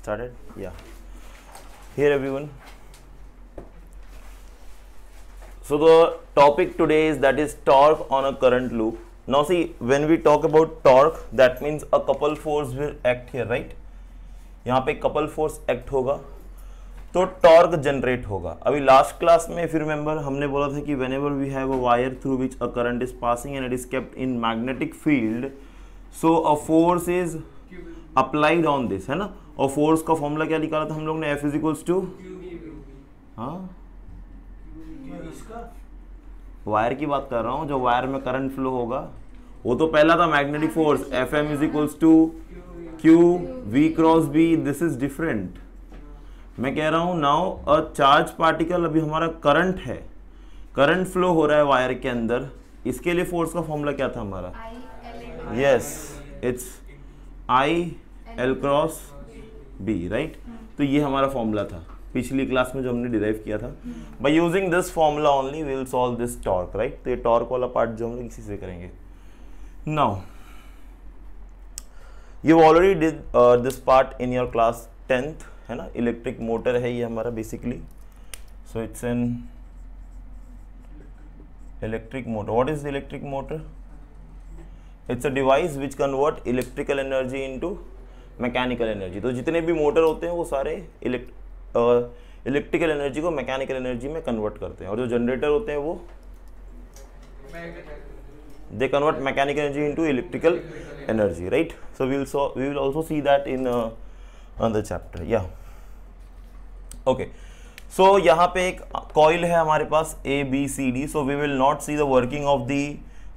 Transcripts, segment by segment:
started yeah here everyone so the topic today is that is torque on a current loop now see when we talk about torque that means a couple force will act here right yahan pe couple force act hoga to torque generate hoga abhi last class mein if you remember humne bola tha ki whenever we have a wire through which a current is passing and it is kept in magnetic field so a force is applied on this hai na और force का formula क्या निकाला था हम लोग ने F equals to हाँ wire की बात कर रहा हूँ जो वायर में करंट फ्लो होगा वो तो पहला था magnetic force F M equals to Q V cross B this is different मैं कह रहा हूँ नाउ अ चार्ज पार्टिकल अभी हमारा करंट है करंट फ्लो हो रहा है वायर के अंदर इसके लिए फोर्स का फॉर्मूला क्या था हमारा yes it's I L cross B right तो ये हमारा फॉर्मूला था पिछली क्लास में जो हमने डिराइव किया था by using this formula only will solve this torque right तो ये टॉर्क वाला पार्ट जो हम लोग इसी से करेंगे now you already did this part in your class tenth है ना इलेक्ट्रिक मोटर है ये हमारा basically so it's an electric motor what is the electric motor it's a device which convert electrical energy into mechanical energy तो जितने भी motor होते हैं वो सारे इलेक्ट्रिकल एनर्जी को मैकेनिकल एनर्जी में कन्वर्ट करते हैं और जो जनरेटर होते हैं वो they convert mechanical energy into electrical energy right so we we will also see that in the chapter या ओके सो यहाँ पे एक कॉइल है हमारे पास A B C D so we will not see the working of the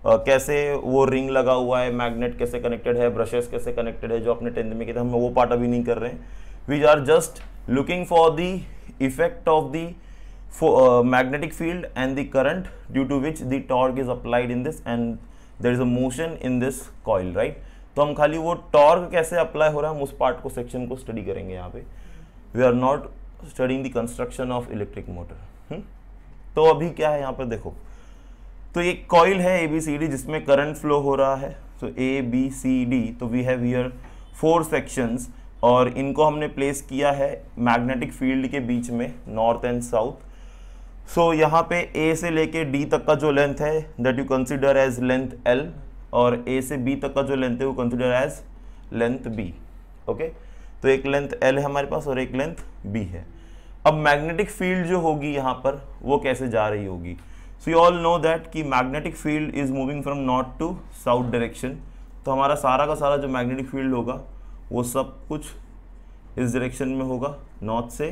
कैसे वो ring लगा हुआ है मैग्नेट कैसे कनेक्टेड है ब्रशेस कैसे कनेक्टेड है जो अपने टेंथ में किया था हम वो पार्ट अभी नहीं कर रहे हैं we are just looking for the effect of the magnetic field and the current due to which the torque is applied in this and there is a motion in this coil right तो हम खाली वो torque कैसे apply हो रहा है हम उस पार्ट को सेक्शन को स्टडी करेंगे यहाँ पे we are not studying the construction of electric motor तो अभी क्या है यहाँ पर देखो तो ये कॉइल है ए बी सी डी जिसमें करंट फ्लो हो रहा है so A B C D तो we have here four sections और इनको हमने प्लेस किया है मैग्नेटिक फील्ड के बीच में नॉर्थ एंड साउथ सो यहाँ पे ए से लेके डी तक का जो लेंथ है that you consider as length L और ए से बी तक का जो लेंथ है वो consider as length B okay तो एक लेंथ एल है हमारे पास और एक लेंथ बी है अब मैग्नेटिक फील्ड जो होगी यहाँ पर वो कैसे जा रही होगी so you all know that कि magnetic field is moving from north to south direction तो हमारा सारा का सारा जो मैग्नेटिक फील्ड होगा वो सब कुछ इस डायरेक्शन में होगा नॉर्थ से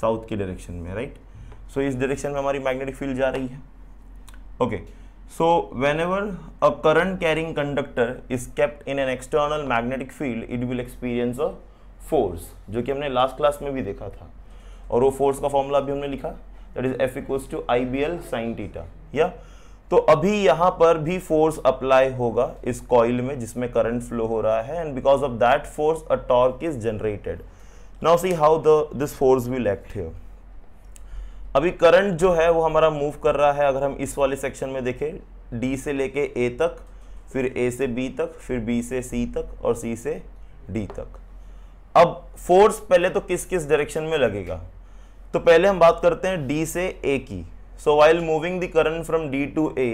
साउथ के डायरेक्शन में राइट right? सो so, इस डायरेक्शन में हमारी मैग्नेटिक फील्ड जा रही है okay so whenever a current carrying conductor is kept in an external magnetic field it will experience a force जो कि हमने लास्ट क्लास में भी देखा था और वो फोर्स का फॉर्मूला भी हमने लिखा that is F equals to I B L sine theta या तो अभी यहां पर भी फोर्स अप्लाई होगा इस कॉइल में जिसमें करंट फ्लो हो रहा है and because of that force a torque is generated now see how the this force will act here अभी करंट जो है वो हमारा मूव कर रहा है अगर हम इस वाले सेक्शन में देखें डी से लेके ए तक फिर ए से बी तक फिर बी से सी तक और सी से डी तक अब फोर्स पहले तो किस किस डायरेक्शन में लगेगा तो पहले हम बात करते हैं डी से ए की so while moving the current from D to A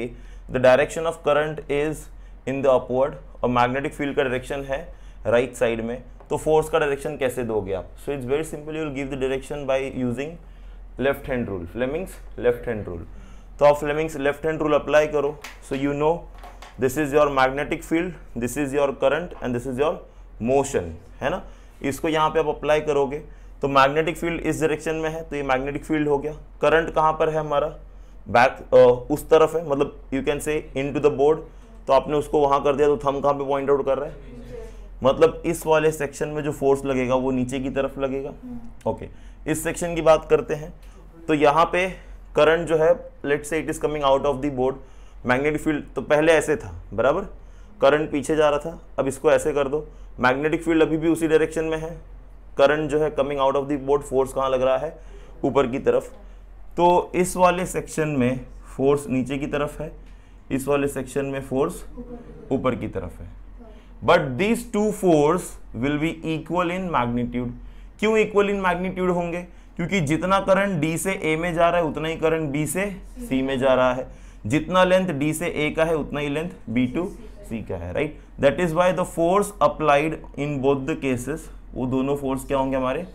the direction of current is in the upward और मैग्नेटिक फील्ड का डायरेक्शन है राइट right साइड में तो फोर्स का डायरेक्शन कैसे दोगे आप so it's very simple you will give the direction by using left hand rule Fleming's left hand rule तो आप Fleming's left hand rule apply करो so you know this is your magnetic field this is your current and this is your motion है ना इसको यहाँ पे आप apply करोगे तो मैग्नेटिक फील्ड इस डायरेक्शन में है तो ये मैग्नेटिक फील्ड हो गया करंट कहाँ पर है हमारा बैक उस तरफ है मतलब यू कैन से इन टू द बोर्ड तो आपने उसको वहाँ कर दिया तो थम कहाँ पे पॉइंट आउट कर रहा है मतलब इस वाले सेक्शन में जो फोर्स लगेगा वो नीचे की तरफ लगेगा ओके okay. इस सेक्शन की बात करते हैं तो यहाँ पे करंट जो है let's say it is coming out of the board magnetic field तो पहले ऐसे था बराबर करंट पीछे जा रहा था अब इसको ऐसे कर दो मैग्नेटिक फील्ड अभी भी उसी डायरेक्शन में है करंट जो है coming out of the board force कहाँ लग रहा है ऊपर की तरफ तो इस वाले सेक्शन में फोर्स नीचे की तरफ है इस वाले सेक्शन में फोर्स ऊपर की तरफ है but these two force will be equal in magnitude क्यों इक्वल इन मैग्नीट्यूड होंगे क्योंकि जितना करंट डी से ए में जा रहा है उतना ही करंट बी से सी में जा रहा है जितना लेंथ डी से ए का है उतना ही लेंथ बी टू सी का है right that is why the force applied in both the cases वो दोनों फोर्स क्या होंगे हमारे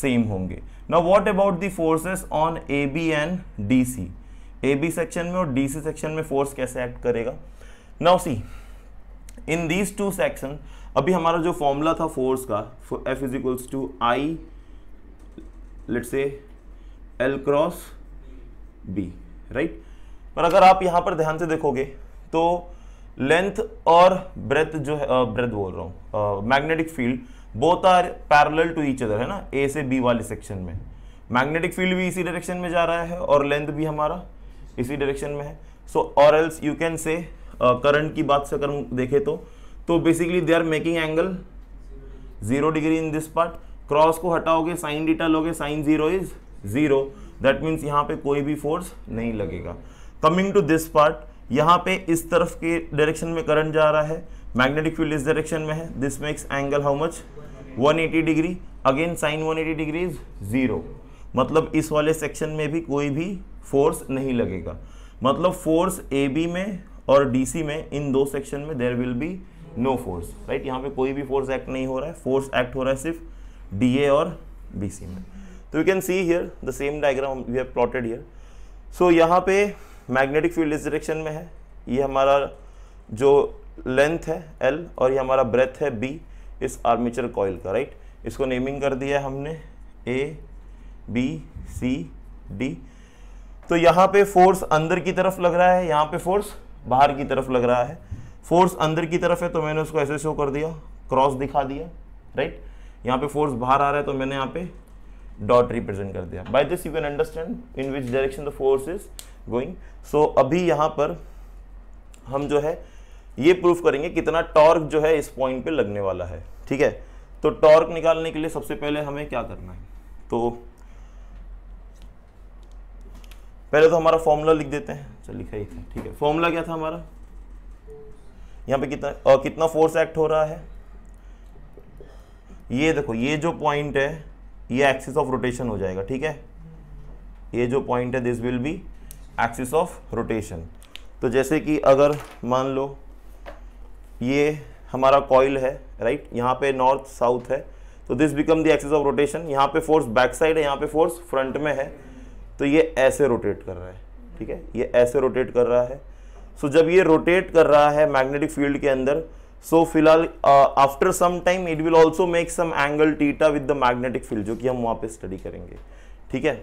सेम होंगे ना what about the forces on A B and D C A B section में और डी सी सेक्शन में फोर्स कैसे एक्ट करेगा now see in these two section अभी हमारा जो फॉर्मूला था फोर्स का F is equals to I let's say L cross B right पर अगर आप यहां पर ध्यान से देखोगे तो लेंथ और ब्रेथ जो है ब्रेथ बोल रहा हूं magnetic field both are parallel to each other है ना ए से बी वाले सेक्शन में मैग्नेटिक फील्ड भी इसी डायरेक्शन में जा रहा है और लेंथ भी हमारा इसी डायरेक्शन में है सो और else you can say current की बात से अगर देखें तो तो basically they are making angle zero degree in this part cross को हटाओगे साइन डिटा लोगे sine zero is zero that means यहाँ पे कोई भी फोर्स नहीं लगेगा कमिंग टू दिस पार्ट यहाँ पे इस तरफ के डायरेक्शन में करंट जा रहा है मैग्नेटिक फील्ड इस डायरेक्शन में है this makes angle how much 180 degree again sine 180 degree is zero मतलब इस वाले सेक्शन में भी कोई भी फोर्स नहीं लगेगा मतलब फोर्स ए बी में और डी सी में इन दो सेक्शन में there will be no force right यहाँ पे कोई भी फोर्स एक्ट नहीं हो रहा है फोर्स एक्ट हो रहा है सिर्फ डी ए और बी सी में तो you can see here the same diagram we have plotted here so यहाँ पे मैग्नेटिक फील्ड इस डायरेक्शन में है ये हमारा जो लेंथ है एल और ये हमारा ब्रेथ है बी इस आर्मेचर कॉयल का राइट इसको नेमिंग कर दिया हमने ए बी सी डी तो यहाँ पे फोर्स अंदर की तरफ लग रहा है यहाँ पे फोर्स बाहर की तरफ लग रहा है फोर्स अंदर की तरफ है तो मैंने उसको ऐसे शो कर दिया क्रॉस दिखा दिया राइट यहाँ पे फोर्स बाहर आ रहा है तो मैंने यहाँ पे डॉट रिप्रेजेंट कर दिया by this you can understand in which direction the force is going so अभी यहाँ पर हम जो है ये प्रूफ करेंगे कितना टॉर्क जो है इस पॉइंट पे लगने वाला है ठीक है तो टॉर्क निकालने के लिए सबसे पहले हमें क्या करना है तो पहले तो हमारा फॉर्मूला लिख देते हैं चल अच्छा, लिखा ही था ठीक है फॉर्मूला क्या था हमारा यहाँ पे कितना आ, कितना फोर्स एक्ट हो रहा है ये देखो ये जो पॉइंट है ये एक्सिस ऑफ रोटेशन हो जाएगा ठीक है ये जो पॉइंट है this will be axis of rotation तो जैसे कि अगर मान लो ये हमारा कॉइल है राइट यहाँ पे नॉर्थ साउथ है तो this become the axis of rotation यहाँ पे फोर्स बैक साइड है यहाँ पे फोर्स फ्रंट में है तो ये ऐसे रोटेट कर रहा है ठीक है ये ऐसे रोटेट कर रहा है सो so, जब ये रोटेट कर रहा है मैग्नेटिक फील्ड के अंदर सो so, फिलहाल after some time it will also make some angle theta with the magnetic field जो कि हम वहाँ पे स्टडी करेंगे ठीक है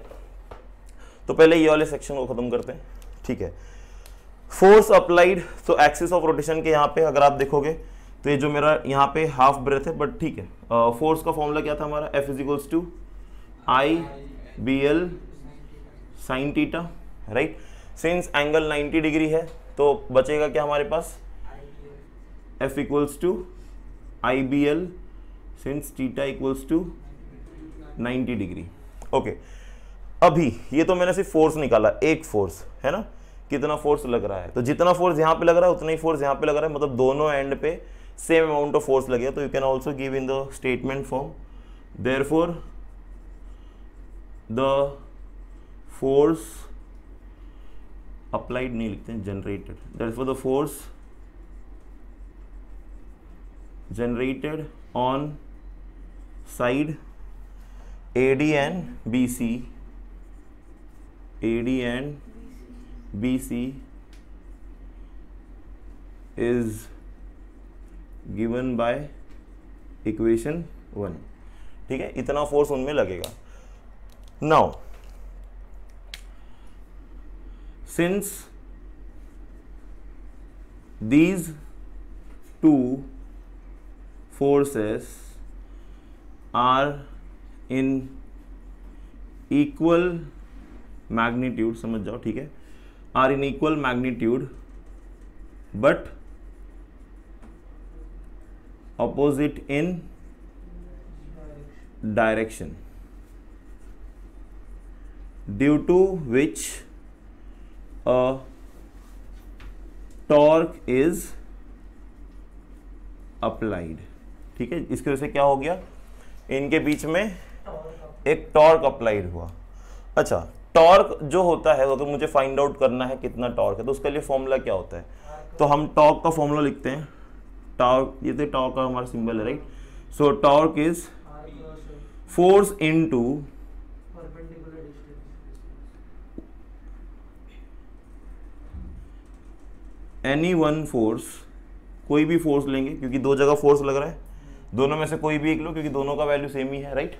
तो पहले ये वाले सेक्शन को ख़त्म करते हैं ठीक है force applied so axis of rotation के यहाँ पे अगर आप देखोगे तो ये जो मेरा यहाँ पे हाफ ब्रेथ है बट ठीक है फोर्स uh, का फॉर्मूला क्या था हमारा F equals to I B L sine theta right since angle 90 degree है तो बचेगा क्या हमारे पास F equals to I B L since theta equals to 90 degree okay अभी ये तो मैंने सिर्फ फोर्स निकाला एक फोर्स है ना कितना फोर्स लग रहा है तो जितना फोर्स यहाँ पे लग रहा है उतना ही फोर्स यहाँ पे लग रहा है मतलब दोनों एंड पे सेम अमाउंट ऑफ फोर्स लगेगा तो you can also give in the statement form therefore the force applied नहीं लिखते generated therefore the force A D and B C A D and B C is given by equation one ठीक है इतना force उनमें लगेगा now since these two forces are in equal magnitude समझ जाओ ठीक है are in equal magnitude but opposite in direction due to which a torque is applied ठीक है इसकी वजह से क्या हो गया इनके बीच में एक टॉर्क अप्लाइड हुआ अच्छा टॉर्क जो होता है अगर तो मुझे फाइंड आउट करना है कितना टॉर्क है तो उसके लिए फॉर्मूला क्या होता है तो हम टॉर्क का फॉर्मूला लिखते हैं टॉर्क ये तो टॉर्क का हमारा सिंबल है right so torque is force into any one force कोई भी फोर्स लेंगे क्योंकि दो जगह फोर्स लग रहा है दोनों में से कोई भी एक लो क्योंकि दोनों का वैल्यू सेम ही है right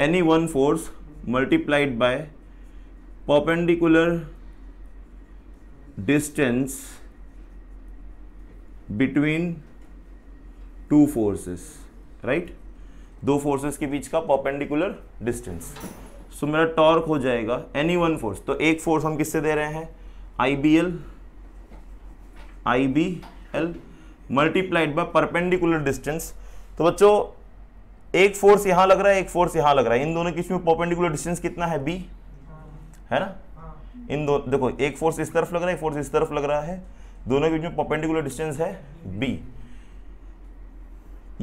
any one force multiplied by perpendicular distance between two forces right दो फोर्सेस के बीच का पॉपेंडिकुलर डिस्टेंस सो मेरा टॉर्क हो जाएगा एनी वन फोर्स तो एक फोर्स हम किससे दे रहे हैं I B L I B L multiplied by perpendicular distance तो बच्चों एक फोर्स यहां लग रहा है एक फोर्स यहां लग रहा है इन दोनों के बीच में परपेंडिकुलर डिस्टेंस कितना है बी है ना हाँ। इन दो देखो एक फोर्स इस तरफ लग रहा है एक फोर्स इस तरफ लग रहा है दोनों के बीच में पर्पेंडिकुलर डिस्टेंस है बी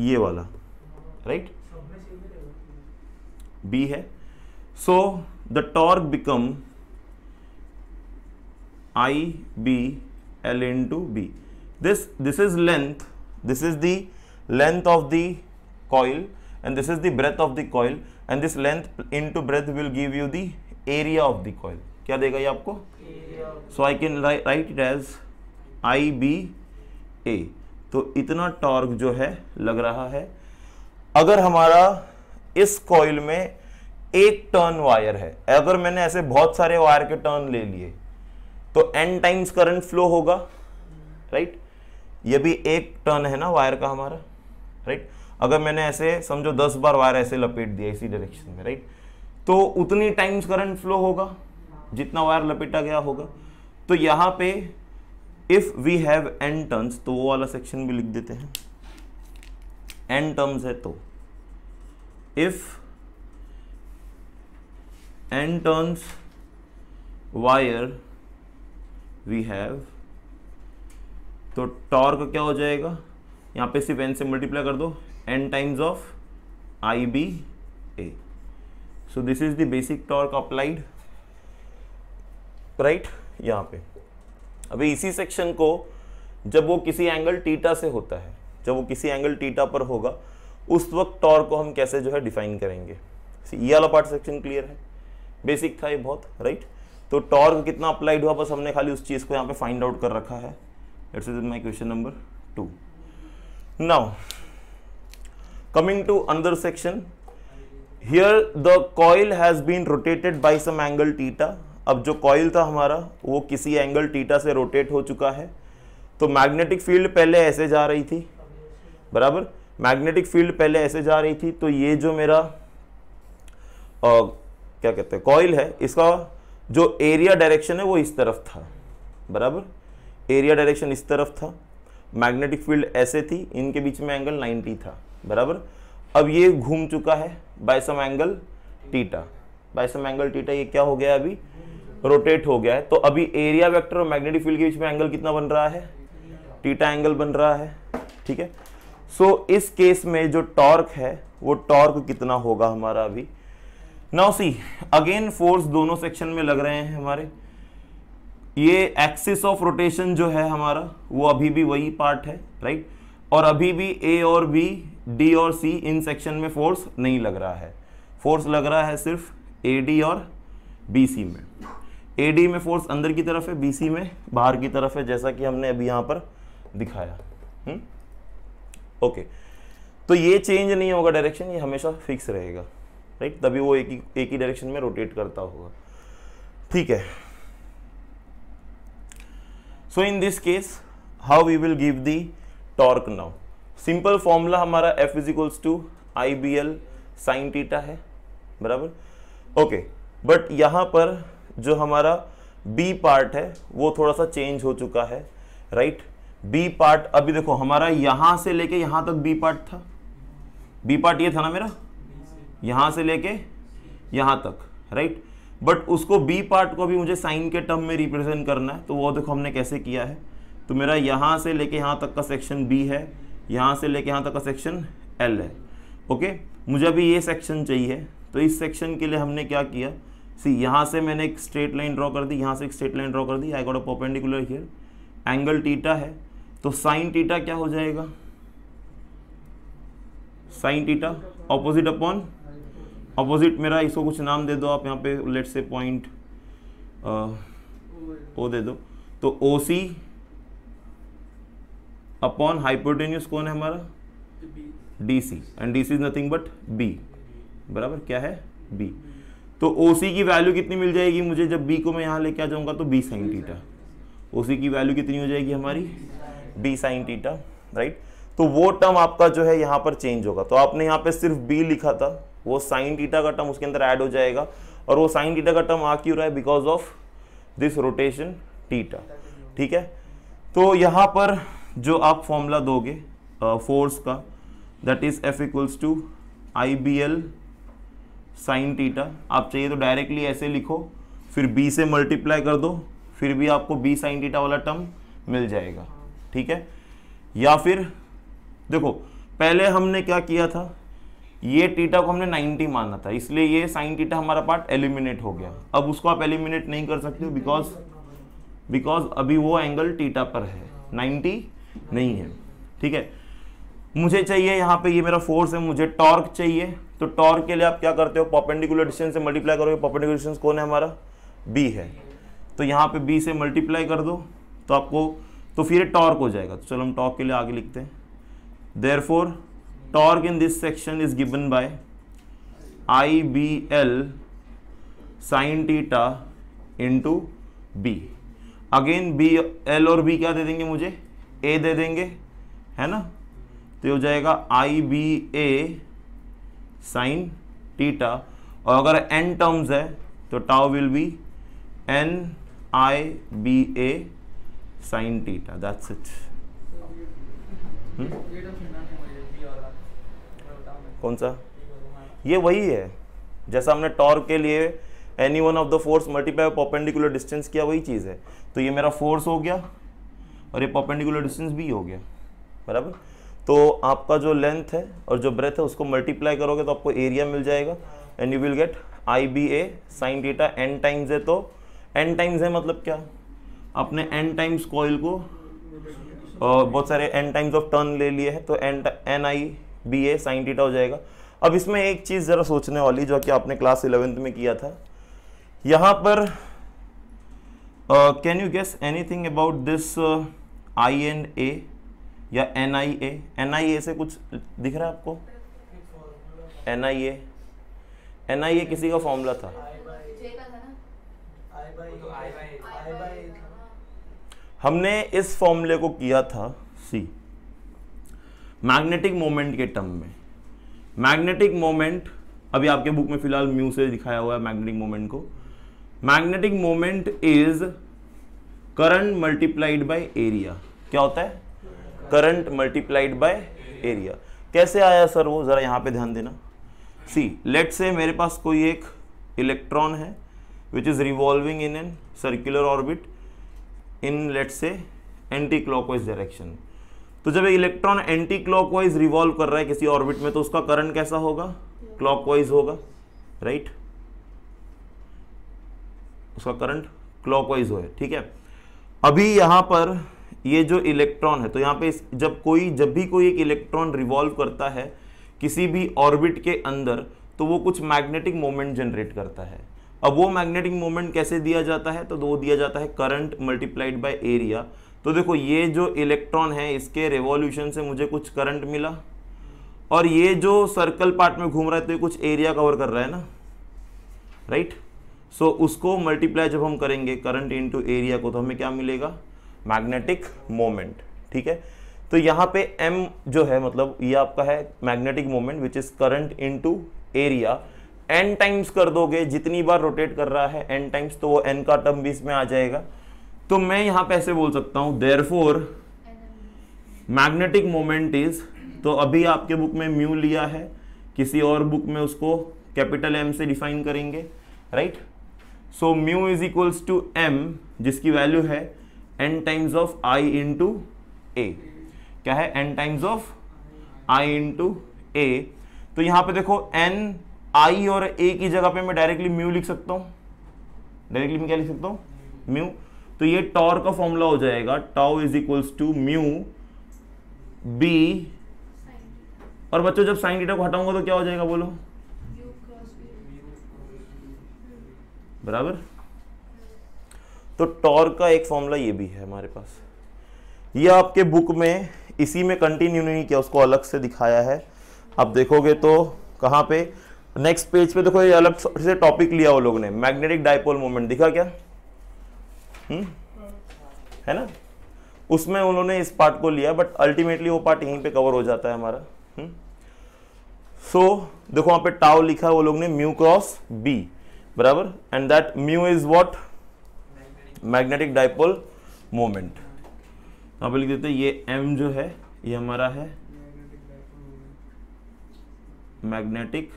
ये वाला राइट बी है so the torque become I B L into B this this is length this is length of the coil and this is the breadth of the coil and this length into breadth will give you the area of the coil क्या देगा ये आपको so I can write it as I B A तो इतना torque जो है लग रहा है अगर हमारा इस कॉयल में एक टर्न वायर है अगर मैंने ऐसे बहुत सारे वायर के टर्न ले लिए तो एन टाइम्स करंट फ्लो होगा राइट ये भी एक टर्न है ना वायर का हमारा राइट अगर मैंने ऐसे समझो दस बार वायर ऐसे लपेट दिया इसी डायरेक्शन में राइट तो उतनी टाइम्स करंट फ्लो होगा जितना वायर लपेटा गया होगा तो यहां पे if we have N terms तो वो वाला सेक्शन भी लिख देते हैं एन टर्म्स है तो if N terms wire we have तो टॉर्क क्या हो जाएगा यहां पे सिर्फ एन से मल्टीप्लाई कर दो N times of I B so this is the basic torque applied right यहां पे अभी इसी सेक्शन को जब वो किसी एंगल टीटा से होता है जब वो किसी एंगल टीटा पर होगा उस वक्त टॉर्क को हम कैसे जो है डिफाइन करेंगे ये वाला पार्ट सेक्शन क्लियर है बेसिक था ये बहुत राइट तो टॉर्क कितना अप्लाइड हुआ बस हमने खाली उस चीज़ को यहां पे फाइंड आउट कर रखा है it's is my question number two now coming to अंदर section here the coil has been rotated by some angle theta अब जो कॉइल था हमारा वो किसी एंगल टीटा से रोटेट हो चुका है तो मैग्नेटिक फील्ड पहले ऐसे जा रही थी बराबर मैग्नेटिक फील्ड पहले ऐसे जा रही थी तो ये जो मेरा आ, क्या कहते हैं कॉयल है इसका जो एरिया डायरेक्शन है वो इस तरफ था बराबर एरिया डायरेक्शन इस तरफ था मैग्नेटिक फील्ड ऐसे थी इनके बीच में एंगल 90 था बराबर अब ये घूम चुका है by some angle theta by some angle theta ये क्या हो गया अभी रोटेट हो गया है तो अभी एरिया वेक्टर और मैग्नेटिक फील्ड के बीच में एंगल कितना बन रहा है टीटा एंगल बन रहा है ठीक है सो so, इस केस में जो टॉर्क है वो टॉर्क कितना होगा हमारा अभी नाउ सी अगेन फोर्स दोनों सेक्शन में लग रहे हैं हमारे ये एक्सिस ऑफ रोटेशन जो है हमारा वो अभी भी वही पार्ट है राइट और अभी भी ए और बी डी और सी इन सेक्शन में फोर्स नहीं लग रहा है फोर्स लग रहा है सिर्फ ए डी और बी सी में ए डी में फोर्स अंदर की तरफ है बी सी में बाहर की तरफ है जैसा कि हमने अभी यहां पर दिखाया ओके हम्म? तो ये चेंज नहीं होगा डायरेक्शन ये हमेशा फिक्स रहेगा राइट तभी वो एक ही एक ही डायरेक्शन में रोटेट करता होगा ठीक है so in this case how we will give the torque now simple formula हमारा F equals to I B L sine theta है बराबर ओके बट यहां पर जो हमारा बी पार्ट है वो थोड़ा सा चेंज हो चुका है राइट बी पार्ट अभी देखो हमारा यहां से लेके यहाँ तक बी पार्ट था बी पार्ट ये था ना मेरा यहां से लेके यहां तक राइट बट उसको बी पार्ट को भी मुझे साइन के टर्म में रिप्रेजेंट करना है तो वो देखो हमने कैसे किया है तो मेरा यहां से लेके यहाँ तक का सेक्शन बी है यहाँ से लेके यहाँ तक का सेक्शन एल है ओके मुझे अभी ये सेक्शन चाहिए तो इस सेक्शन के लिए हमने क्या किया सी यहाँ से मैंने एक स्ट्रेट लाइन ड्रॉ कर दी यहाँ से एक स्ट्रेट लाइन ड्रॉ कर दी I got a perpendicular here angle theta है तो साइन टीटा क्या हो जाएगा sine theta opposite upon opposite मेरा इसको कुछ नाम दे दो आप यहाँ पे लेट से पॉइंट ओ दे दो तो ओ सी अपॉन हाइपोटेन्यूज कौन है हमारा D C and D C is nothing but B बराबर क्या है बी तो ओ सी की वैल्यू कितनी मिल जाएगी मुझे जब बी को मैं यहाँ लेके आ जाऊँगा तो B sine theta O C की वैल्यू कितनी हो जाएगी हमारी बी साइन टीटा राइट तो वो टर्म आपका जो है यहाँ पर चेंज होगा तो आपने यहाँ पे सिर्फ बी लिखा था वो साइन टीटा का टर्म उसके अंदर ऐड हो जाएगा और वो साइन टीटा का टर्म आ क्यों रहा है because of this rotation theta ठीक है तो यहाँ पर जो आप फॉर्मूला दोगे फोर्स uh, का that is F equals to I B L sine theta आप चाहिए तो डायरेक्टली ऐसे लिखो फिर बी से मल्टीप्लाई कर दो फिर भी आपको बी साइन टीटा वाला टर्म मिल जाएगा ठीक है या फिर देखो पहले हमने क्या किया था ये टीटा को हमने 90 माना था इसलिए ये साइन टीटा हमारा पार्ट एलिमिनेट हो गया अब उसको आप एलिमिनेट नहीं कर सकते बिकॉज बिकॉज अभी वो एंगल टीटा पर है 90 नहीं है ठीक है मुझे चाहिए यहाँ पे ये मेरा फोर्स है मुझे टॉर्क चाहिए तो टॉर्क के लिए आप क्या करते हो पॉपेंडिकुलर डिस्टेंस से मल्टीप्लाई करोगे पॉपेंडिकुलर डिस्टेंस कौन है हमारा बी है तो यहाँ पे बी से मल्टीप्लाई कर दो तो आपको तो फिर टॉर्क हो जाएगा तो चलो हम टॉर्क के लिए आगे लिखते हैं therefore torque in this section is given by I B L sine theta into B again B L और बी क्या दे देंगे मुझे ए दे देंगे है ना तो हो जाएगा I B A sine theta और अगर एन टर्म्स है तो tau will be N I B A sine theta that's it कौन सा ये वही है जैसा हमने टॉर के लिए any one of the force multiply perpendicular distance किया वही चीज़ है तो ये मेरा फोर्स हो गया और ये पॉपेंडिकुलर डिस्टेंस बी हो गया बराबर तो आपका जो लेंथ है और जो ब्रेथ है उसको मल्टीप्लाई करोगे तो आपको एरिया मिल जाएगा and you will get I B A sine theta N times है तो एन टाइम्स है मतलब क्या आपने एन टाइम्स कॉइल को और बहुत सारे एन टाइम्स ऑफ टर्न ले लिए हैं तो N N I B A sine theta हो जाएगा अब इसमें एक चीज़ ज़रा सोचने वाली जो कि आपने क्लास इलेवेंथ में किया था यहाँ पर can you guess anything about this I N A या N I A N I ए से कुछ दिख रहा है आपको N I A N I ए किसी का फॉर्मूला था हमने इस फॉर्मूले को किया था सी मैग्नेटिक मोमेंट के टर्म में मैग्नेटिक मोमेंट अभी आपके बुक में फिलहाल म्यू से दिखाया हुआ है मैग्नेटिक मोमेंट को magnetic moment is current multiplied by area क्या होता है करंट मल्टीप्लाइड बाय एरिया कैसे आया सर वो ज़रा यहां पे ध्यान देना सी लेट से मेरे पास कोई एक इलेक्ट्रॉन है which is revolving in an circular orbit in let's say anticlockwise direction तो जब इलेक्ट्रॉन एंटी क्लॉकवाइज रिवॉल्व कर रहा है किसी ऑर्बिट में तो उसका करंट कैसा होगा क्लॉकवाइज होगा राइट right? उसका करंट क्लॉकवाइज होगा ठीक है अभी यहाँ पर ये जो इलेक्ट्रॉन है तो यहाँ पे जब कोई जब भी कोई एक इलेक्ट्रॉन रिवॉल्व करता है किसी भी ऑर्बिट के अंदर तो वो कुछ मैग्नेटिक मोमेंट जनरेट करता है अब वो मैग्नेटिक मोमेंट कैसे दिया जाता है तो वो दिया जाता है करंट मल्टीप्लाइड बाय एरिया तो देखो ये जो इलेक्ट्रॉन है इसके रेवॉल्यूशन से मुझे कुछ करंट मिला और ये जो सर्कल पार्ट में घूम रहा है तो ये कुछ एरिया कवर कर रहा है ना राइट right? सो so, उसको मल्टीप्लाई जब हम करेंगे करंट इनटू एरिया को तो हमें क्या मिलेगा मैग्नेटिक मोमेंट ठीक है तो यहाँ पे m जो है मतलब ये आपका है magnetic moment which is current into area n times कर दोगे जितनी बार रोटेट कर रहा है n टाइम्स तो वो n का टर्म भी इसमें आ जाएगा तो मैं यहाँ पे ऐसे बोल सकता हूँ therefore magnetic moment is तो अभी आपके बुक में म्यू लिया है किसी और बुक में उसको कैपिटल एम से डिफाइन करेंगे right right? So mu is equals to M जिसकी वैल्यू है N times of I into A क्या है N times of I into A तो यहां पे देखो एन आई और ए की जगह पे मैं डायरेक्टली म्यू लिख सकता हूं डायरेक्टली मैं क्या लिख सकता हूं म्यू तो ये टॉर का फॉर्मूला हो जाएगा tau is equals to mu B और बच्चों जब साइन डीटा को हटाऊंगा तो क्या हो जाएगा बोलो बराबर तो टॉर्क का एक फॉर्मूला ये भी है हमारे पास ये आपके बुक में इसी में कंटिन्यू नहीं किया उसको अलग से दिखाया है आप देखोगे तो कहां पे नेक्स्ट पेज पे देखो ये अलग से टॉपिक लिया वो लोग ने मैग्नेटिक डायपोल मोमेंट दिखा क्या हुँ? हम्म? है ना उसमें उन्होंने इस पार्ट को लिया बट अल्टीमेटली वो पार्ट यहीं पे कवर हो जाता है हमारा सो हम्म? so, देखो वहां पे टाव लिखा है वो लोग ने म्यू क्रॉस बी बराबर and that mu is what magnetic dipole moment आप लिख देते ये एम जो है ये हमारा है मैग्नेटिक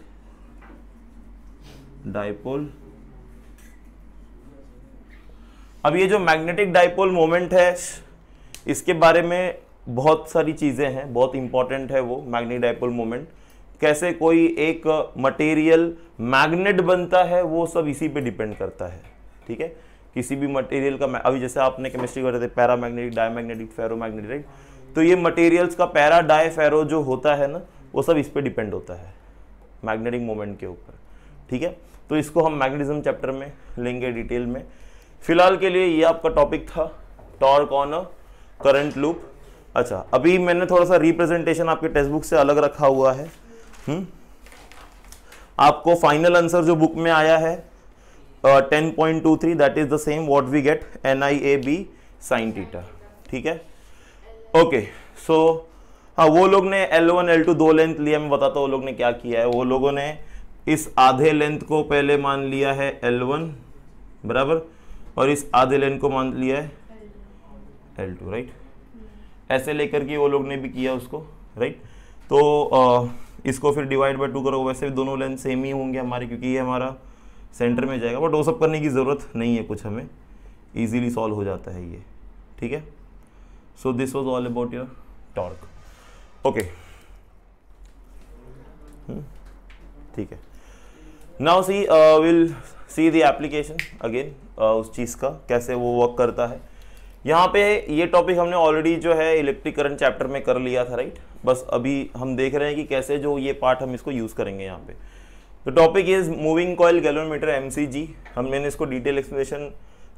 डायपोल अब ये जो मैग्नेटिक डायपोल मोमेंट है इसके बारे में बहुत सारी चीज़ें हैं बहुत इंपॉर्टेंट है वो मैग्नेटिक डाइपोल मोमेंट कैसे कोई एक मटेरियल मैग्नेट बनता है वो सब इसी पे डिपेंड करता है ठीक है किसी भी मटेरियल का अभी जैसे आपने केमिस्ट्री करते थे paramagnetic diamagnetic ferromagnetic right तो ये मटेरियल्स का पैरा डाई फेरो जो होता है ना वो सब इस पर डिपेंड होता है मैग्नेटिक मोमेंट के ऊपर ठीक है तो इसको हम मैग्नेटिज्म चैप्टर में लेंगे डिटेल में फिलहाल के लिए ये आपका टॉपिक था torque on a current loop अच्छा अभी मैंने थोड़ा सा रिप्रेजेंटेशन आपके टेक्स्ट बुक से अलग रखा हुआ है हुँ? हम्म? आपको फाइनल आंसर जो बुक में आया है ten point two three that is the same what we get N I A B sine theta ठीक है ओके सो हाँ वो लोग ने एल वन एल टू दो लेंथ लिया मैं बताता हूँ वो लोग ने क्या किया है वो लोगों ने इस आधे लेंथ को पहले मान लिया है एल वन बराबर और इस आधे लेंथ को मान लिया है एल टू राइट ऐसे लेकर के वो लोग ने भी किया उसको राइट तो आ, इसको फिर डिवाइड बाई टू करो वैसे भी दोनों लेंथ सेम ही होंगे हमारे क्योंकि ये हमारा सेंटर में जाएगा बट वो सब करने की ज़रूरत नहीं है कुछ हमें ईजीली सॉल्व हो जाता है ये ठीक है so this was all about your torque okay ठीक है now see will see the application again उस चीज़ का कैसे वो वर्क करता है यहाँ पे ये टॉपिक हमने ऑलरेडी जो है इलेक्ट्रिक करंट चैप्टर में कर लिया था राइट बस अभी हम देख रहे हैं कि कैसे जो ये पार्ट हम इसको यूज़ करेंगे यहाँ पे तो topic is moving coil galvanometer M C G हम मैंने इसको डिटेल एक्सप्लेनेशन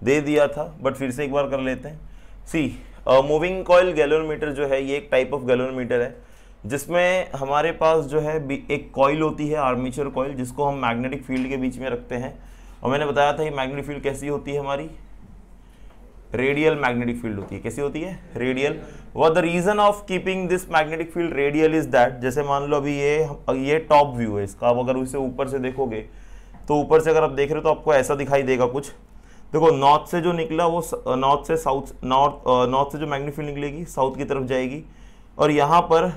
दे दिया था बट फिर से एक बार कर लेते हैं सी मूविंग कॉयल गैलोमीटर जो है ये एक टाइप ऑफ गैलोमीटर है जिसमें हमारे पास जो है एक कॉयल होती है आर्मीचर कॉयल जिसको हम मैग्नेटिक फील्ड के बीच में रखते हैं और मैंने बताया था ये मैग्नेटिक फील्ड कैसी होती है हमारी रेडियल मैग्नेटिक फील्ड होती है कैसी होती है रेडियल व the reason of keeping this magnetic field radial is that जैसे मान लो अभी ये ये टॉप व्यू है इसका अब अगर उसे ऊपर से देखोगे तो ऊपर से अगर आप देख रहे हो तो आपको ऐसा दिखाई देगा कुछ देखो नॉर्थ से जो निकला वो नॉर्थ से साउथ नॉर्थ नॉर्थ से जो मैग्नेटिक फील्ड निकलेगी साउथ की तरफ जाएगी और यहाँ पर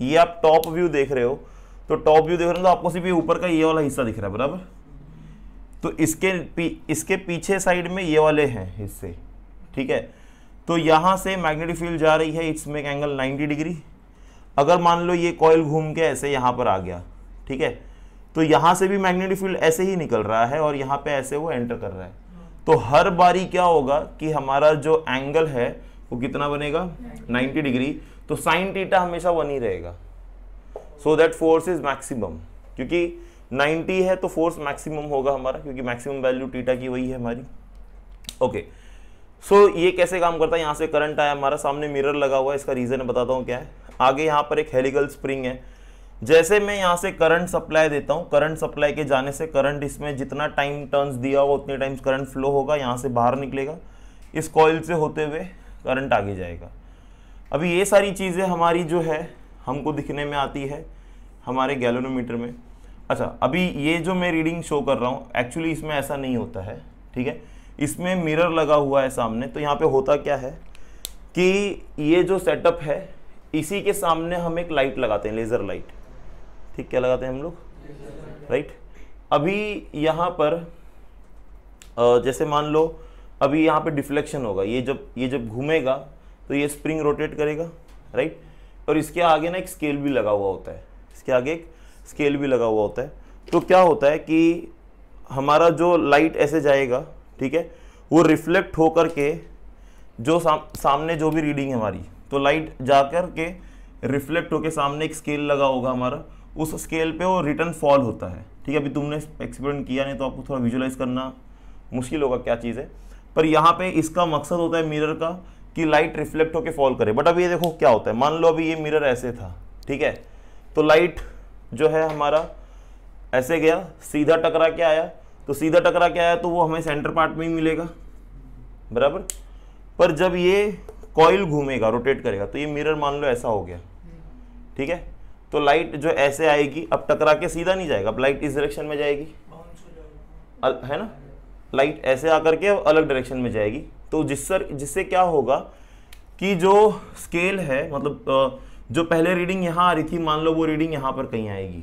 ये आप टॉप व्यू देख रहे हो तो टॉप व्यू देख रहे हो तो आपको सिर्फ ये ऊपर का ये वाला हिस्सा दिख रहा है बराबर तो इसके पी, इसके पीछे साइड में ये वाले हैं हिस्से ठीक है तो यहां से मैग्नेटिक फील्ड जा रही है इट्स मेक एंगल 90 डिग्री अगर मान लो ये कॉयल घूम के ऐसे यहां पर आ गया ठीक है तो यहां से भी मैग्नेटिक फील्ड ऐसे ही निकल रहा है और यहां पे ऐसे वो एंटर कर रहा है तो हर बारी क्या होगा कि हमारा जो एंगल है वो कितना बनेगा 90 डिग्री तो साइन टीटा हमेशा वन ही रहेगा so that force is maximum क्योंकि 90 है तो फोर्स मैक्सिमम होगा हमारा क्योंकि मैक्सिमम वैल्यू टीटा की वही है हमारी ओके okay. सो so, ये कैसे काम करता है यहाँ से करंट आया हमारा सामने मिरर लगा हुआ है इसका रीज़न बताता हूँ क्या है आगे यहाँ पर एक हेलिकल स्प्रिंग है जैसे मैं यहाँ से करंट सप्लाई देता हूँ करंट सप्लाई के जाने से करंट इसमें जितना टाइम टर्न्स दिया होगा उतने टाइम्स करंट फ्लो होगा यहाँ से बाहर निकलेगा इस कॉयल से होते हुए करंट आगे जाएगा अभी ये सारी चीज़ें हमारी जो है हमको दिखने में आती है हमारे गैलोनोमीटर में अच्छा अभी ये जो मैं रीडिंग शो कर रहा हूँ एक्चुअली इसमें ऐसा नहीं होता है ठीक है इसमें मिरर लगा हुआ है सामने तो यहाँ पे होता क्या है कि ये जो सेटअप है इसी के सामने हम एक लाइट लगाते हैं लेज़र लाइट ठीक क्या लगाते हैं हम लोग राइट अभी यहाँ पर जैसे मान लो अभी यहाँ पे डिफ्लेक्शन होगा ये जब ये जब घूमेगा तो ये स्प्रिंग रोटेट करेगा राइट और इसके आगे ना एक स्केल भी लगा हुआ होता है इसके आगे एक स्केल भी लगा हुआ होता है तो क्या होता है कि हमारा जो लाइट ऐसे जाएगा ठीक है वो रिफ्लेक्ट होकर के जो साम, सामने जो भी रीडिंग है हमारी तो लाइट जाकर के रिफ्लेक्ट होकर सामने एक स्केल लगा होगा हमारा उस स्केल पे वो रिटर्न फॉल होता है ठीक है अभी तुमने एक्सपेरिमेंट किया नहीं तो आपको थोड़ा विजुलाइज करना मुश्किल होगा क्या चीज़ है पर यहाँ पे इसका मकसद होता है मिरर का कि लाइट रिफ्लेक्ट होकर फॉल करे बट अभी ये देखो क्या होता है मान लो अभी ये मिरर ऐसे था ठीक है तो लाइट जो है हमारा ऐसे गया सीधा टकरा के आया तो सीधा टकरा के आया तो वो हमें सेंटर पार्ट में ही मिलेगा बराबर पर जब ये कॉयल घूमेगा रोटेट करेगा तो ये मिरर मान लो ऐसा हो गया ठीक है तो लाइट जो ऐसे आएगी अब टकरा के सीधा नहीं जाएगा अब लाइट इस डायरेक्शन में जाएगी अल, है ना लाइट ऐसे आकर के अलग डायरेक्शन में जाएगी तो जिससे जिससे क्या होगा कि जो स्केल है मतलब जो पहले रीडिंग यहाँ आ रही थी मान लो वो रीडिंग यहाँ पर कहीं आएगी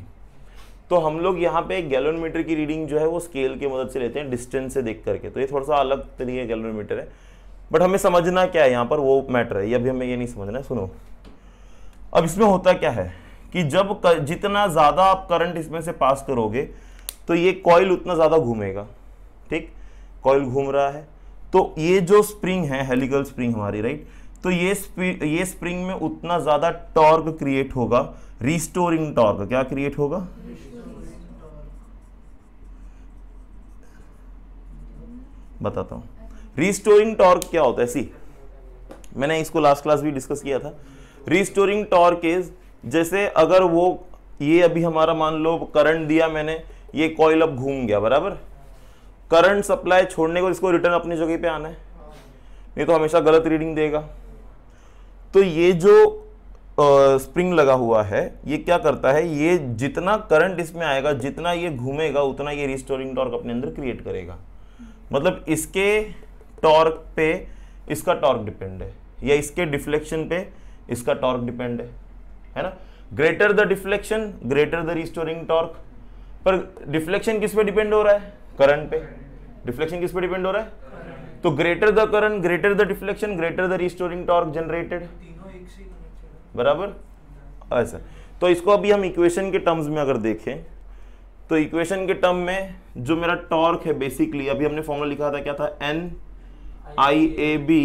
तो हम लोग यहाँ पे गैलोमीटर की रीडिंग जो है वो स्केल की मदद से लेते हैं डिस्टेंस से देख करके तो ये थोड़ा सा अलग तरीके गैलोमीटर है बट हमें समझना क्या है यहाँ पर वो मैटर है ये अभी हमें ये नहीं समझना है सुनो अब इसमें होता क्या है कि जब कर, जितना ज़्यादा आप करंट इसमें से पास करोगे तो ये कॉयल उतना ज़्यादा घूमेगा ठीक कॉयल घूम रहा है तो ये जो स्प्रिंग है हेलिकल स्प्रिंग हमारी राइट तो ये ये स्प्रिंग में उतना ज़्यादा टॉर्क क्रिएट होगा रिस्टोरिंग टॉर्क क्या क्रिएट होगा बताता हूँ रिस्टोरिंग टॉर्क क्या होता है सी मैंने इसको लास्ट क्लास भी डिस्कस किया था रिस्टोरिंग टॉर्क इज जैसे अगर वो ये अभी हमारा मान लो करंट दिया मैंने ये कॉयल अब घूम गया बराबर करंट सप्लाई छोड़ने को इसको रिटर्न अपनी जगह पे आना है नहीं तो हमेशा गलत रीडिंग देगा तो ये जो आ, स्प्रिंग लगा हुआ है ये क्या करता है ये जितना करंट इसमें आएगा जितना ये घूमेगा उतना ये रिस्टोरिंग टॉर्क अपने अंदर क्रिएट करेगा मतलब इसके टॉर्क पे इसका टॉर्क डिपेंड है या इसके डिफ्लेक्शन पे इसका टॉर्क डिपेंड है है ना greater the deflection greater the restoring torque पर डिफ्लेक्शन किस पे डिपेंड हो रहा है करंट पे डिफ्लेक्शन किस पे डिपेंड हो रहा है तो greater the current greater the deflection greater the restoring torque generated बराबर ऐसा हाँ, तो इसको अभी हम इक्वेशन के टर्म्स में अगर देखें तो इक्वेशन के टर्म में जो मेरा टॉर्क है बेसिकली अभी हमने फॉर्मूला लिखा था क्या था N I A B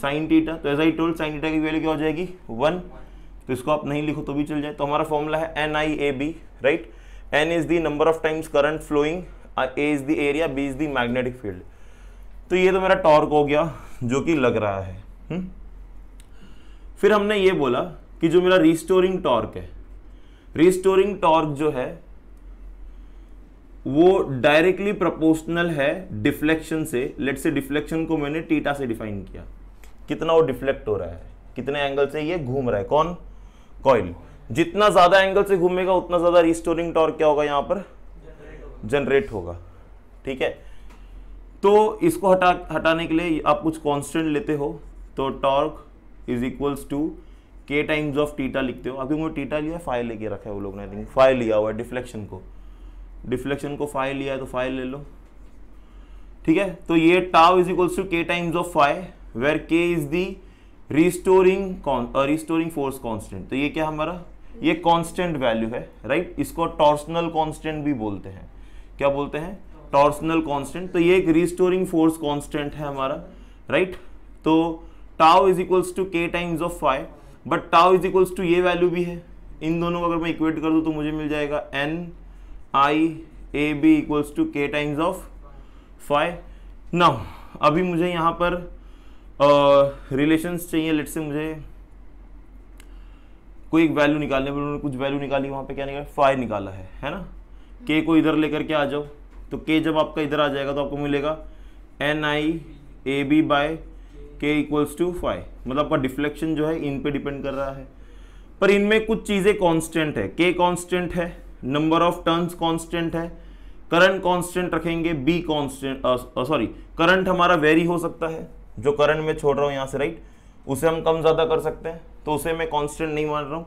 sine theta तो as I told sine theta की वैल्यू क्या हो जाएगी वन तो इसको आप नहीं लिखो तो भी चल जाए तो हमारा फॉर्मूला है N I A B right N is the number of times current flowing A is the area B is the magnetic field तो ये तो मेरा टॉर्क हो गया जो कि लग रहा है हुँ? हम्म? फिर हमने ये बोला कि जो मेरा रिस्टोरिंग टॉर्क है रिस्टोरिंग टॉर्क जो है वो डायरेक्टली प्रोपोर्शनल है डिफ्लेक्शन से लेट से डिफ्लेक्शन को मैंने टीटा से डिफाइन किया कितना वो डिफ्लेक्ट हो रहा है कितने एंगल से ये घूम रहा है कौन कॉइल जितना ज्यादा एंगल से घूमेगा उतना ज्यादा रिस्टोरिंग टॉर्क क्या होगा यहां पर जनरेट होगा ठीक है तो इसको हटा हटाने के लिए आप कुछ कांस्टेंट लेते हो तो torque is equals to K times of theta लिखते हो अभी उन्होंने टीटा लिया फाइव लेके रखा है वो लोग ने आई थिंक फाइव लिया हुआ है डिफ्लेक्शन को डिफ्लेक्शन को फाइव लिया है तो फाइव ले लो ठीक है तो ये tau is equals to K times of phi where K is the restoring restoring force constant तो ये क्या हमारा ये कॉन्स्टेंट वैल्यू है राइट right? इसको टॉर्सनल कॉन्स्टेंट भी बोलते हैं क्या बोलते हैं टॉर्सनल कॉन्स्टेंट तो ये एक रिस्टोरिंग फोर्स कॉन्स्टेंट है हमारा राइट right? तो tau is equals to K times of phi but tau is equals to ये वैल्यू भी है इन दोनों को अगर मैं इक्वेट कर दूँ तो मुझे मिल जाएगा N I A B equals to K times of phi now अभी मुझे यहाँ पर रिलेशंस uh, चाहिए लेट से मुझे कोई एक वैल्यू निकालने पर उन्होंने कुछ वैल्यू निकाली वहाँ पे क्या निकाला फाइव निकाला है है ना के को इधर लेकर के आ जाओ तो के जब आपका इधर आ जाएगा तो आपको मिलेगा N I A B by K equals to phi मतलब आपका डिफ्लेक्शन जो है इन पे डिपेंड कर रहा है पर इनमें कुछ चीज़ें कांस्टेंट है के कांस्टेंट है नंबर ऑफ टर्न्स कांस्टेंट है करंट कांस्टेंट रखेंगे बी कांस्टेंट सॉरी करंट हमारा वेरी हो सकता है जो करंट में छोड़ रहा हूँ यहाँ से राइट उसे हम कम ज़्यादा कर सकते हैं तो उसे मैं कॉन्स्टेंट नहीं मान रहा हूँ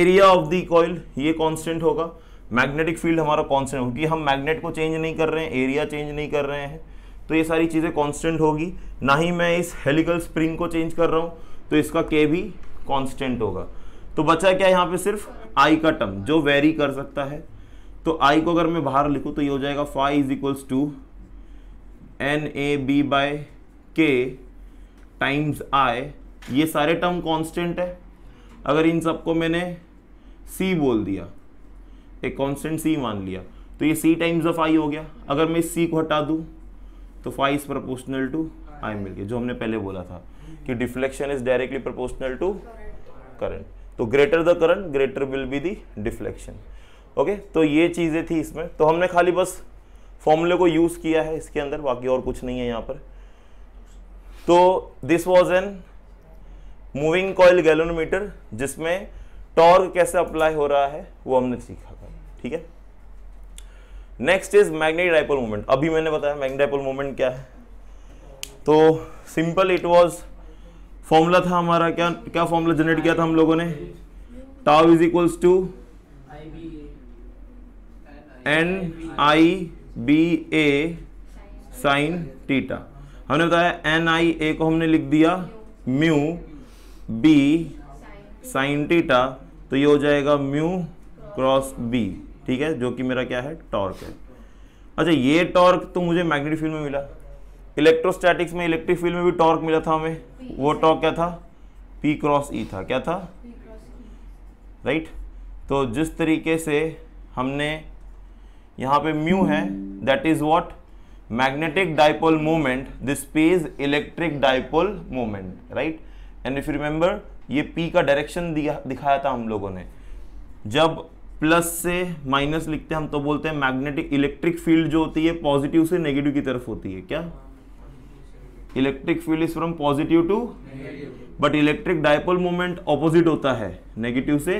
एरिया ऑफ दी कॉइल ये कॉन्स्टेंट होगा मैग्नेटिक फील्ड हमारा कांस्टेंट होगी हम मैग्नेट को चेंज नहीं कर रहे हैं एरिया चेंज नहीं कर रहे हैं तो ये सारी चीज़ें कांस्टेंट होगी ना ही मैं इस हेलिकल स्प्रिंग को चेंज कर रहा हूँ तो इसका के भी कांस्टेंट होगा तो बचा क्या यहाँ पे सिर्फ आई का टर्म जो वेरी कर सकता है तो आई को अगर मैं बाहर लिखूँ तो ये हो जाएगा phi is equals to N A B by K times I ये सारे टर्म कॉन्स्टेंट है अगर इन सबको मैंने सी बोल दिया एक कॉन्स्टेंट सी मान लिया तो ये सी टाइम्स ऑफ आई हो गया अगर मैं इस सी को हटा दूँ तो phi is proportional to I मिल गया जो हमने पहले बोला था कि deflection is directly proportional to current तो greater the current greater will be the deflection okay तो ये चीज़ें थी इसमें तो हमने खाली बस फॉर्मूले को यूज़ किया है इसके अंदर बाकी और कुछ नहीं है यहाँ पर तो this was an moving coil galvanometer जिसमें टॉर्क कैसे अप्लाई हो रहा है वो हमने सीखा था ठीक है next is magnet dipole moment अभी मैंने बताया मैग्नेट डाइपोल मोमेंट क्या है तो सिंपल इट वाज फॉर्मूला था हमारा क्या क्या फॉर्मूला जनरेट किया था हम लोगों ने tau is equals to N I B A sine theta हमने बताया एन आई ए को हमने लिख दिया म्यू बी साइन टीटा तो ये हो जाएगा म्यू क्रॉस बी ठीक है जो कि मेरा क्या है टॉर्क है अच्छा ये टॉर्क तो मुझे मैग्नेटिक फील्ड में मिला इलेक्ट्रोस्टैटिक्स में इलेक्ट्रिक फील्ड में भी टॉर्क मिला था हमें वो टॉर्क क्या था पी क्रॉस ई था क्या था राइट तो जिस तरीके से हमने यहाँ पे म्यू है that is what magnetic dipole moment this P is electric dipole moment right and if you remember ये पी का डायरेक्शन दिया दिखाया था हम लोगों ने जब प्लस से माइनस लिखते हैं हम तो बोलते हैं मैग्नेटिक इलेक्ट्रिक फील्ड जो होती है पॉजिटिव से नेगेटिव की तरफ होती है क्या electric field is from positive to but electric dipole moment opposite होता है नेगेटिव से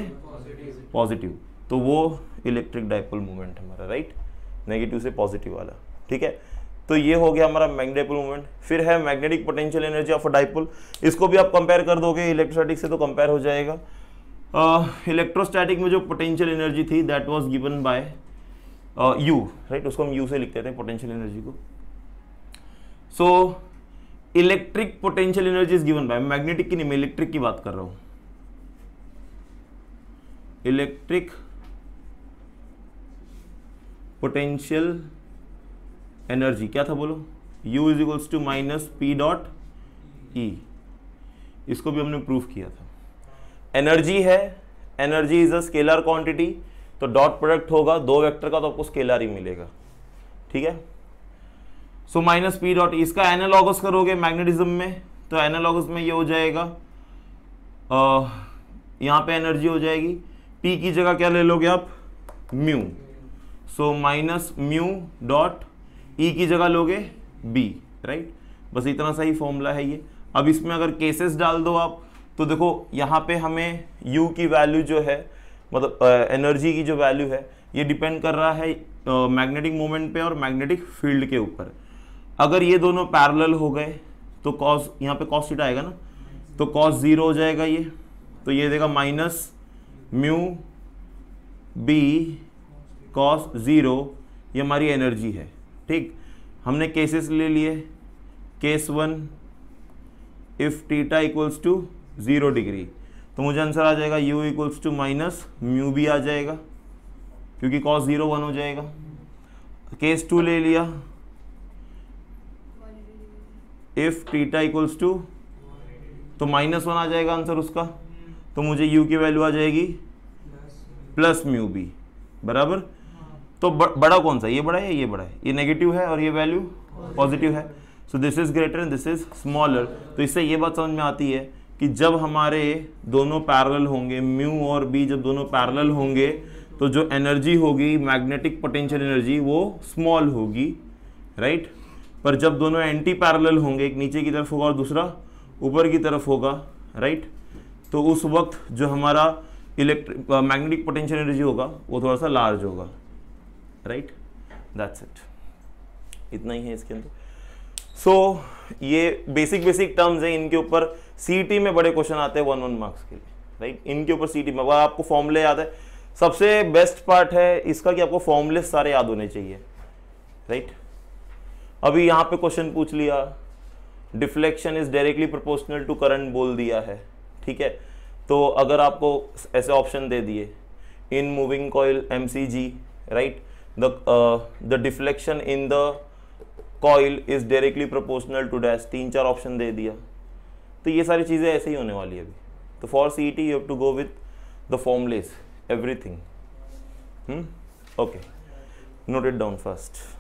पॉजिटिव तो वो इलेक्ट्रिक डायपोल मोमेंट हमारा राइट नेगेटिव से पॉजिटिव वाला ठीक है तो ये हो गया हमारा मैग्नेटिक मोमेंट फिर है magnetic potential energy of dipole इसको भी आप कंपेयर कर दोगे इलेक्ट्रोस्टैटिक से तो कंपेयर हो जाएगा इलेक्ट्रोस्टैटिक uh, में जो पोटेंशियल एनर्जी थी that was given by U right उसको हम यू से लिखते थे पोटेंशियल एनर्जी को so electric potential energy is given by magnetic की नहीं मैं इलेक्ट्रिक की बात कर रहा हूं इलेक्ट्रिक पोटेंशियल एनर्जी क्या था बोलो U is equals to minus P dot E इसको भी हमने प्रूफ किया था एनर्जी है energy is a scalar quantity तो डॉट प्रोडक्ट होगा दो वेक्टर का तो आपको स्केलर ही मिलेगा ठीक है सो माइनस पी डॉट इसका एनालॉगस करोगे मैग्नेटिज्म में तो एनालॉगस में ये हो जाएगा आ, पे एनर्जी हो जाएगी पी की जगह क्या ले लोगे आप mu so minus mu dot E की जगह लोगे बी राइट बस इतना सा ही फॉर्मूला है ये अब इसमें अगर केसेस डाल दो आप तो देखो यहाँ पे हमें U की वैल्यू जो है मतलब एनर्जी की जो वैल्यू है ये डिपेंड कर रहा है मैग्नेटिक मोमेंट पे और मैग्नेटिक फील्ड के ऊपर अगर ये दोनों पैरेलल हो गए तो कॉस यहाँ पे कॉस सीट आएगा ना तो कॉस ज़ीरो हो जाएगा ये तो ये देगा minus mu B cos zero ये हमारी एनर्जी है ठीक हमने केसेस ले लिए case one if theta equals to zero degree तो मुझे आंसर आ जाएगा U equals to minus mu भी आ जाएगा क्योंकि कॉस ज़ीरो वन हो जाएगा केस टू ले लिया इफ टीटा इक्वल्स टू तो माइनस वन आ जाएगा आंसर उसका तो मुझे यू की वैल्यू आ जाएगी प्लस म्यू बी बराबर तो बड़ा कौन सा ये बड़ा है ये बड़ा है ये नेगेटिव है और ये वैल्यू पॉजिटिव है so this is greater and this is smaller तो इससे ये बात समझ में आती है कि जब हमारे दोनों पैरल होंगे म्यू और बी जब दोनों पैरल होंगे तो जो एनर्जी होगी मैग्नेटिक पोटेंशियल एनर्जी वो स्मॉल होगी राइट पर जब दोनों एंटी पैरल होंगे एक नीचे की तरफ होगा और दूसरा ऊपर की तरफ होगा राइट तो उस वक्त जो हमारा इलेक्ट्रिक मैग्नेटिक पोटेंशियल एनर्जी होगा वो थोड़ा सा लार्ज होगा राइट दैट्स इट इतना ही है इसके अंदर सो so, ये बेसिक बेसिक टर्म्स हैं इनके ऊपर सीटी में बड़े क्वेश्चन आते हैं वन वन मार्क्स के लिए राइट इनके ऊपर सीटी में अगर आपको फॉर्मूले याद है सबसे बेस्ट पार्ट है इसका कि आपको फॉर्मूले सारे याद होने चाहिए राइट अभी यहाँ पे क्वेश्चन पूछ लिया deflection is directly proportional to current बोल दिया है ठीक है तो अगर आपको ऐसे ऑप्शन दे दिए in moving coil M C G right the the deflection in the coil is directly proportional to dash तीन चार ऑप्शन दे दिया तो ये सारी चीज़ें ऐसे ही होने वाली है अभी तो for C E T you have to go with the formulas everything okay note it down first